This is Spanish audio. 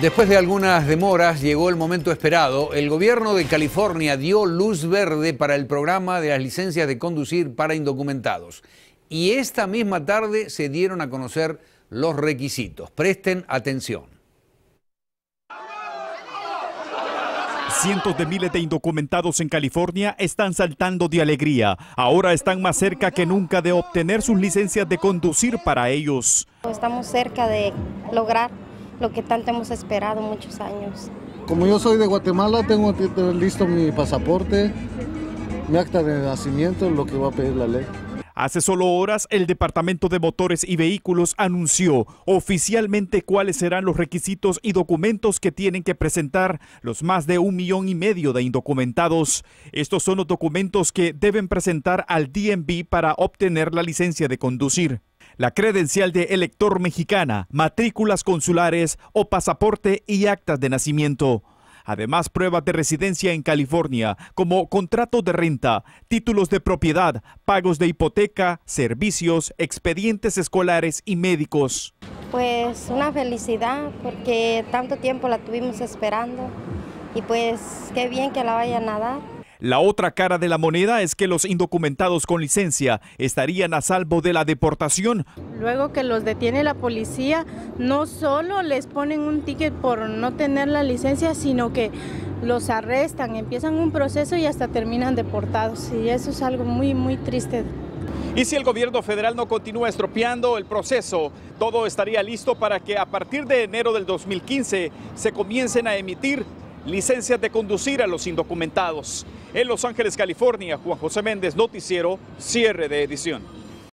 Después de algunas demoras llegó el momento esperado. El gobierno de California dio luz verde para el programa de las licencias de conducir para indocumentados. Y esta misma tarde se dieron a conocer los requisitos. Presten atención. Cientos de miles de indocumentados en California están saltando de alegría. Ahora están más cerca que nunca de obtener sus licencias de conducir para ellos. Estamos cerca de lograr lo que tanto hemos esperado muchos años. Como yo soy de Guatemala, tengo listo mi pasaporte, mi acta de nacimiento, lo que va a pedir la ley. Hace solo horas, el Departamento de Motores y Vehículos anunció oficialmente cuáles serán los requisitos y documentos que tienen que presentar los más de un millón y medio de indocumentados. Estos son los documentos que deben presentar al DMV para obtener la licencia de conducir la credencial de elector mexicana, matrículas consulares o pasaporte y actas de nacimiento. Además, pruebas de residencia en California, como contrato de renta, títulos de propiedad, pagos de hipoteca, servicios, expedientes escolares y médicos. Pues una felicidad, porque tanto tiempo la tuvimos esperando y pues qué bien que la vayan a dar. La otra cara de la moneda es que los indocumentados con licencia estarían a salvo de la deportación. Luego que los detiene la policía, no solo les ponen un ticket por no tener la licencia, sino que los arrestan, empiezan un proceso y hasta terminan deportados. Y eso es algo muy, muy triste. Y si el gobierno federal no continúa estropeando el proceso, todo estaría listo para que a partir de enero del 2015 se comiencen a emitir licencias de conducir a los indocumentados. En Los Ángeles, California, Juan José Méndez, Noticiero, cierre de edición.